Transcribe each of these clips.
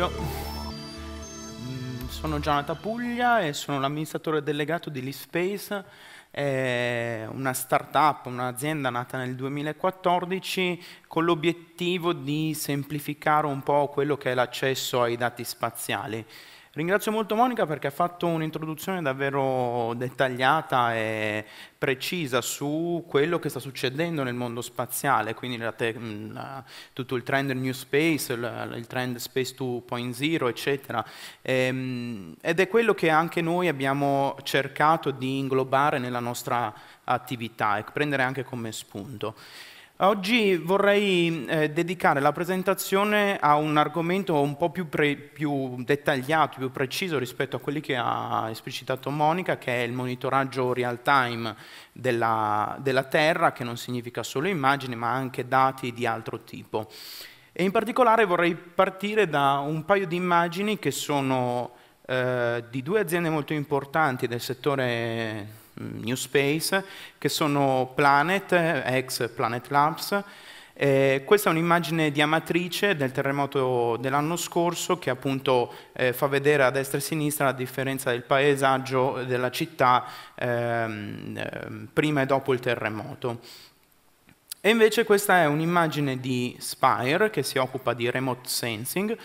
pomeriggio. Mm, sono Gianata Puglia e sono l'amministratore delegato di LeSpace, una startup, un'azienda nata nel 2014 con l'obiettivo di semplificare un po' quello che è l'accesso ai dati spaziali. Ringrazio molto Monica perché ha fatto un'introduzione davvero dettagliata e precisa su quello che sta succedendo nel mondo spaziale, quindi la te- mm, la, tutto il trend New Space, il, il trend Space 2.0, eccetera. E, ehm, ed è quello che anche noi abbiamo cercato di inglobare nella nostra attività e prendere anche come spunto. Oggi vorrei eh, dedicare la presentazione a un argomento un po' più, pre- più, dettagliato, più preciso rispetto a quelli che ha esplicitato Monica, che è il monitoraggio real time della, della Terra, che non significa solo immagini, ma anche dati di altro tipo. E in particolare vorrei partire da un paio di immagini che sono eh, di due aziende molto importanti del settore New Space, che sono Planet, ex Planet Labs. Eh, questa è un'immagine di Amatrice del terremoto dell'anno scorso che appunto eh, fa vedere a destra e a sinistra la differenza del paesaggio della città ehm, ehm, prima e dopo il terremoto. E invece questa è un'immagine di Spire che si occupa di remote sensing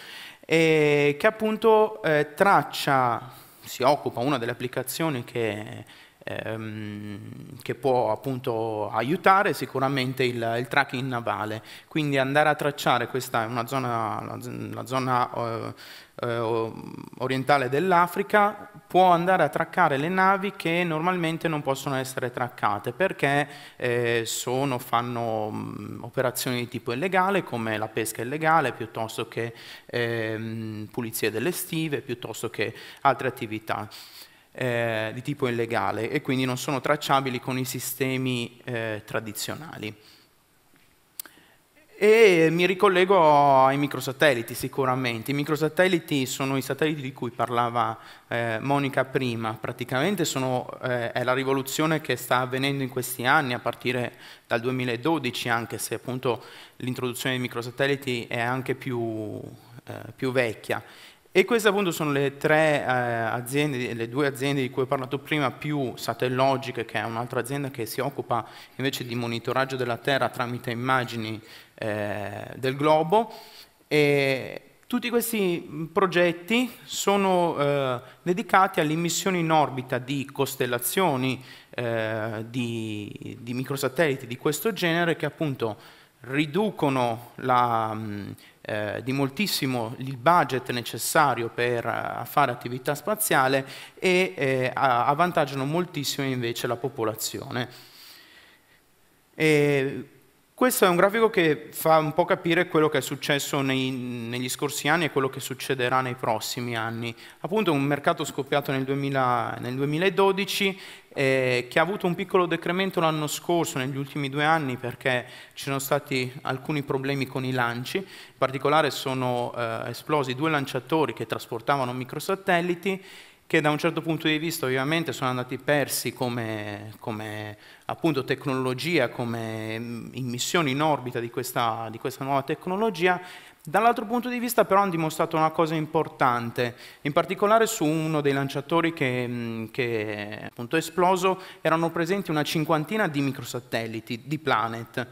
e che appunto eh, traccia, si occupa una delle applicazioni che ehm, che può appunto aiutare sicuramente il, il, tracking navale. Quindi andare a tracciare questa è una zona, la, la zona eh, eh, orientale dell'Africa, può andare a traccare le navi che normalmente non possono essere traccate perché eh, sono, fanno mh, mm, operazioni di tipo illegale come la pesca illegale piuttosto che ehm, pulizie delle stive, piuttosto che altre attività eh, di tipo illegale e quindi non sono tracciabili con i sistemi eh, tradizionali. E mi ricollego ai microsatelliti sicuramente. I microsatelliti sono i satelliti di cui parlava eh, Monica prima, praticamente sono, eh, è la rivoluzione che sta avvenendo in questi anni a partire dal 2012, anche se appunto l'introduzione dei microsatelliti è anche più, eh, più vecchia. E queste appunto sono le tre eh, aziende, le due aziende di cui ho parlato prima, più Satellogic, che è un'altra azienda che si occupa invece di monitoraggio della Terra tramite immagini eh, del globo. E tutti questi mm, progetti sono eh, dedicati all'immissione in orbita di costellazioni, eh, di, di microsatelliti di questo genere che appunto riducono la... Mh, mm, eh, di moltissimo il budget necessario per eh, fare attività spaziale e eh, avvantaggiano moltissimo invece la popolazione. E questo è un grafico che fa un po' capire quello che è successo nei, negli scorsi anni e quello che succederà nei prossimi anni. Appunto un mercato scoppiato nel, 2000, nel 2012 eh, che ha avuto un piccolo decremento l'anno scorso, negli ultimi due anni, perché ci sono stati alcuni problemi con i lanci. In particolare sono eh, esplosi due lanciatori che trasportavano microsatelliti che da un certo punto di vista ovviamente sono andati persi come, come appunto tecnologia, come mm, immissione in orbita di questa, di questa nuova tecnologia, Dall'altro punto di vista però hanno dimostrato una cosa importante, in particolare su uno dei lanciatori che, mm, che è esploso erano presenti una cinquantina di microsatelliti, di planet.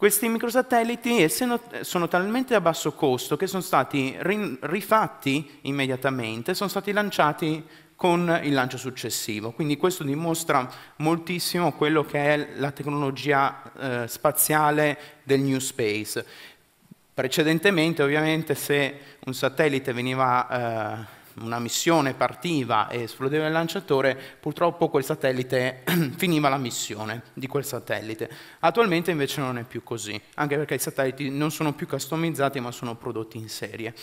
Questi microsatelliti eh, sono talmente a basso costo che sono stati rifatti immediatamente, sono stati lanciati con il lancio successivo. Quindi questo dimostra moltissimo quello che è la tecnologia eh, spaziale del New Space. Precedentemente, ovviamente, se un satellite veniva... Eh, una missione partiva e esplodeva il lanciatore, purtroppo quel satellite finiva la missione di quel satellite. Attualmente invece non è più così, anche perché i satelliti non sono più customizzati ma sono prodotti in serie.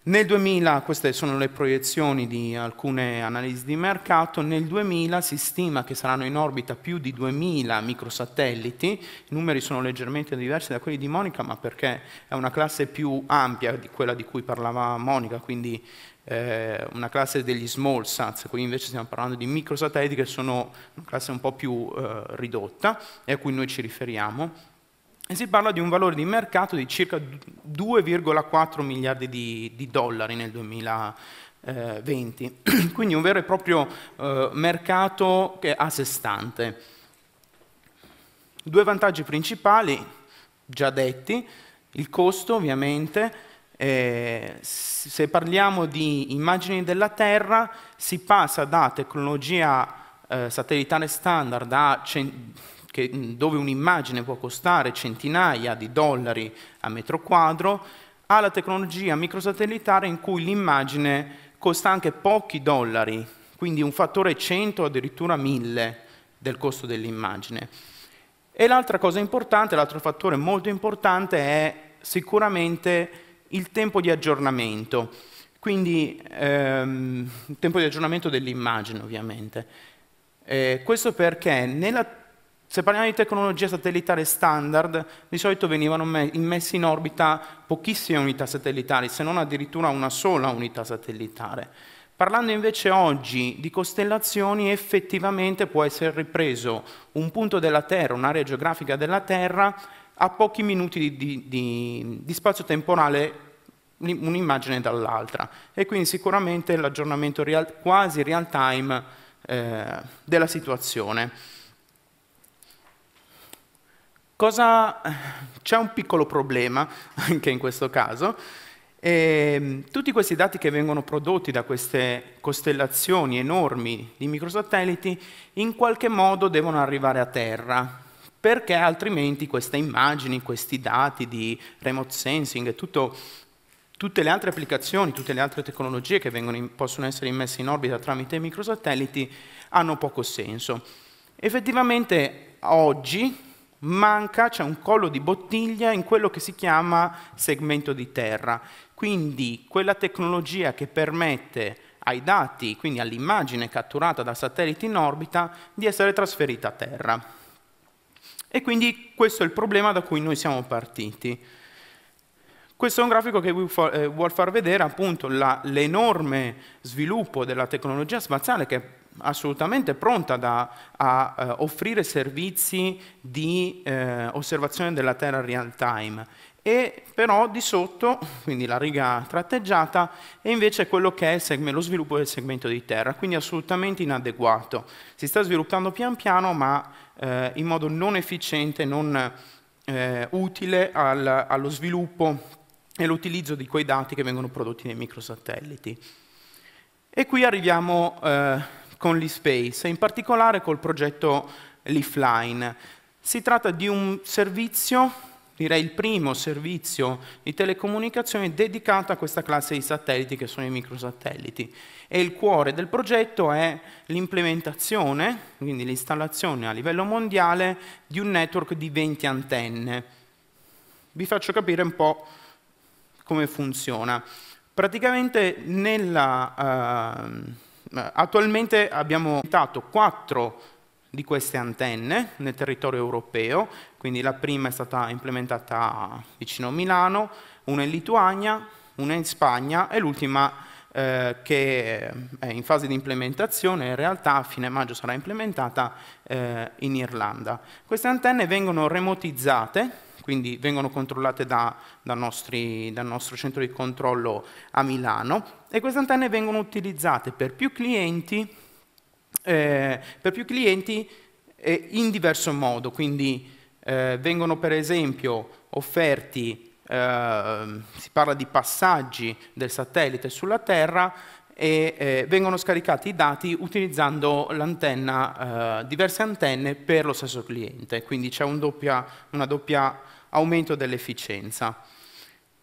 Nel 2000, queste sono le proiezioni di alcune analisi di mercato, nel 2000 si stima che saranno in orbita più di 2000 microsatelliti, i numeri sono leggermente diversi da quelli di Monica, ma perché è una classe più ampia di quella di cui parlava Monica, quindi eh, una classe degli small sats, qui invece stiamo parlando di microsatelliti che sono una classe un po' più eh, ridotta e a cui noi ci riferiamo. E si parla di un valore di mercato di circa 2,4 miliardi di, di dollari nel 2020. Quindi un vero e proprio eh, mercato a sé stante. Due vantaggi principali, già detti, il costo ovviamente, eh, se parliamo di immagini della Terra si passa da tecnologia eh, satellitare standard a che, dove un'immagine può costare centinaia di dollari a metro quadro, alla tecnologia microsatellitare in cui l'immagine costa anche pochi dollari, quindi un fattore 100 addirittura 1000 del costo dell'immagine. E l'altra cosa importante, l'altro fattore molto importante è sicuramente il tempo di aggiornamento, quindi ehm, il tempo di aggiornamento dell'immagine ovviamente. Eh, questo perché nella se parliamo di tecnologia satellitare standard, di solito venivano immesse in orbita pochissime unità satellitari, se non addirittura una sola unità satellitare. Parlando invece oggi di costellazioni, effettivamente può essere ripreso un punto della Terra, un'area geografica della Terra, a pochi minuti di, di, di, di spazio temporale un'immagine dall'altra. E quindi sicuramente l'aggiornamento real, quasi real time eh, della situazione. Cosa... Eh, c'è un piccolo problema anche in questo caso. E, ehm, tutti questi dati che vengono prodotti da queste costellazioni enormi di microsatelliti in qualche modo devono arrivare a terra, perché altrimenti queste immagini, questi dati di remote sensing e tutto, tutte le altre applicazioni, tutte le altre tecnologie che in, possono essere immesse in orbita tramite i microsatelliti hanno poco senso. Effettivamente oggi manca, c'è un collo di bottiglia in quello che si chiama segmento di terra. Quindi quella tecnologia che permette ai dati, quindi all'immagine catturata dal satellite in orbita, di essere trasferita a terra. E quindi questo è il problema da cui noi siamo partiti. Questo è un grafico che eh, vuol far vedere appunto l'enorme sviluppo della tecnologia spaziale che assolutamente pronta da, a, a eh, offrire servizi di eh, osservazione della Terra real time. E però di sotto, quindi la riga tratteggiata, è invece quello che è lo sviluppo del segmento di terra, quindi assolutamente inadeguato. Si sta sviluppando pian piano, ma eh, in modo non efficiente, non eh, utile al, allo sviluppo e all'utilizzo di quei dati che vengono prodotti nei microsatelliti. E qui arriviamo eh, con l'eSpace e in particolare col progetto Leafline. Si tratta di un servizio, direi il primo servizio di telecomunicazione dedicato a questa classe di satelliti che sono i microsatelliti. E il cuore del progetto è l'implementazione, quindi l'installazione a livello mondiale, di un network di 20 antenne. Vi faccio capire un po' come funziona. Praticamente nella... Uh, eh, attualmente abbiamo montato quattro di queste antenne nel territorio europeo, quindi la prima è stata implementata vicino a Milano, una in Lituania, una in Spagna e l'ultima eh, che è in fase di implementazione, in realtà a fine maggio sarà implementata eh, in Irlanda. Queste antenne vengono remotizzate quindi vengono controllate da, da nostri, dal nostro centro di controllo a Milano e queste antenne vengono utilizzate per più clienti, eh, per più clienti eh, in diverso modo, quindi eh, vengono per esempio offerti, ehm, si parla di passaggi del satellite sulla Terra, e eh, vengono scaricati i dati utilizzando eh, diverse antenne per lo stesso cliente, quindi c'è un una doppia aumento dell'efficienza.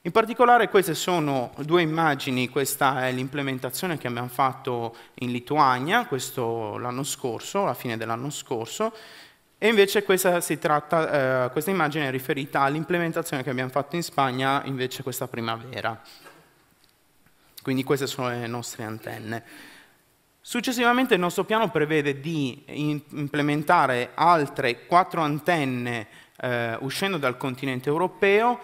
In particolare queste sono due immagini, questa è l'implementazione che abbiamo fatto in Lituania questo l'anno scorso, alla fine dell'anno scorso, e invece questa, tratta, eh, questa immagine è riferita all'implementazione che abbiamo fatto in Spagna invece questa primavera. Quindi queste sono le nostre antenne. Successivamente il nostro piano prevede di implementare altre quattro antenne eh, uscendo dal continente europeo,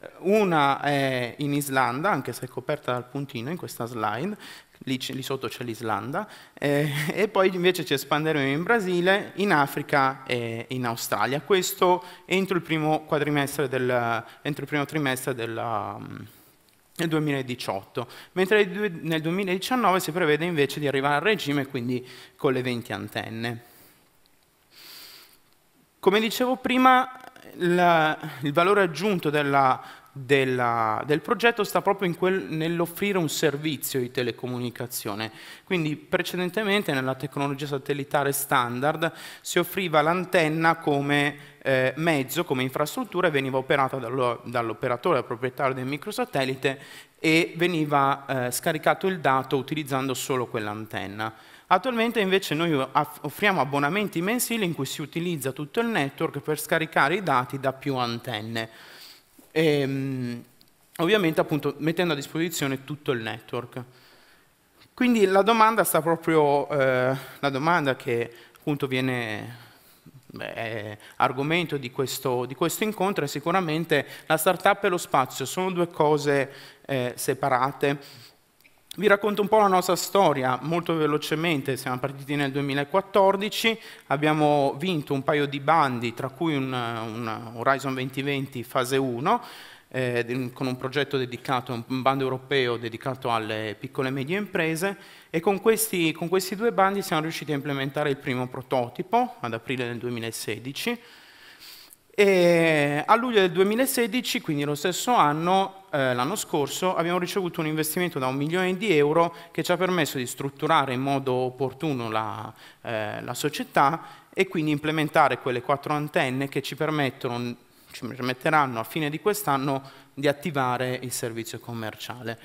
eh, una è in Islanda, anche se è coperta dal puntino in questa slide, lì, lì sotto c'è l'Islanda, eh, e poi invece ci espanderemo in Brasile, in Africa e in Australia. Questo entro il primo, quadrimestre del, entro il primo trimestre della, mm, nel 2018, mentre nel 2019 si prevede invece di arrivare al regime, quindi con le 20 antenne. Come dicevo prima, la, il valore aggiunto della, della, del progetto sta proprio nell'offrire un servizio di telecomunicazione. Quindi precedentemente nella tecnologia satellitare standard si offriva l'antenna come eh, mezzo, come infrastruttura e veniva operata dall'operatore, dall proprietario del microsatellite e veniva eh, scaricato il dato utilizzando solo quell'antenna. Attualmente invece noi offriamo abbonamenti mensili in cui si utilizza tutto il network per scaricare i dati da più antenne. E, ehm, ovviamente appunto mettendo a disposizione tutto il network. Quindi la domanda sta proprio, eh, la domanda che appunto viene Beh, argomento di questo, di questo, incontro è sicuramente la startup e lo spazio, sono due cose eh, separate. Vi racconto un po' la nostra storia, molto velocemente, siamo partiti nel 2014, abbiamo vinto un paio di bandi, tra cui un, un Horizon 2020 fase 1, eh, con un progetto dedicato, un bando europeo dedicato alle piccole e medie imprese e con questi, con questi due bandi siamo riusciti a implementare il primo prototipo ad aprile del 2016 e a luglio del 2016, quindi lo stesso anno, eh, l'anno scorso, abbiamo ricevuto un investimento da un milione di euro che ci ha permesso di strutturare in modo opportuno la, eh, la società e quindi implementare quelle quattro antenne che ci, ci permetteranno a fine di quest'anno di attivare il servizio commerciale.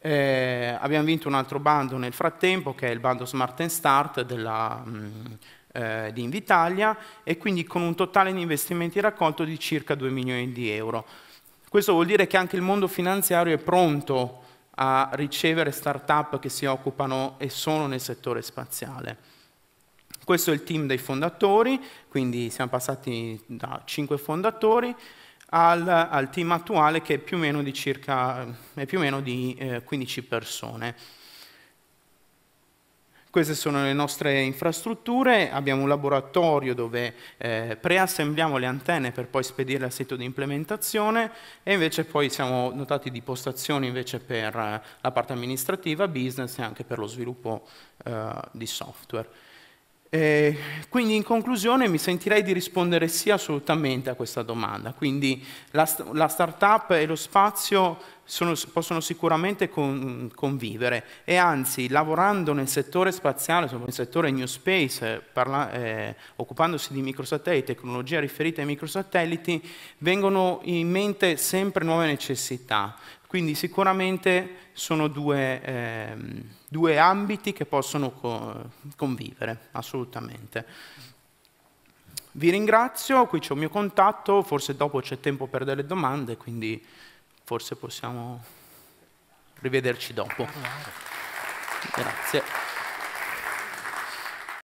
Eh, abbiamo vinto un altro bando nel frattempo che è il bando Smart and Start della, mh, mm, eh, di Invitalia e quindi con un totale di investimenti raccolto di circa 2 milioni di euro. Questo vuol dire che anche il mondo finanziario è pronto a ricevere start-up che si occupano e sono nel settore spaziale. Questo è il team dei fondatori, quindi siamo passati da 5 fondatori al, al team attuale che è più o meno di, circa, o meno di eh, 15 persone. Queste sono le nostre infrastrutture, abbiamo un laboratorio dove eh, preassembliamo le antenne per poi spedirle al sito di implementazione e invece poi siamo dotati di postazioni per eh, la parte amministrativa, business e anche per lo sviluppo eh, di software. Eh, quindi in conclusione mi sentirei di rispondere sì assolutamente a questa domanda, quindi la, la startup e lo spazio sono, possono sicuramente con, convivere e anzi lavorando nel settore spaziale, nel settore New Space, eh, parla, eh, occupandosi di microsatelliti, tecnologia riferita ai microsatelliti, vengono in mente sempre nuove necessità. Quindi sicuramente sono due, eh, due ambiti che possono co convivere, assolutamente. Vi ringrazio, qui c'è il mio contatto, forse dopo c'è tempo per delle domande, quindi forse possiamo rivederci dopo. Grazie.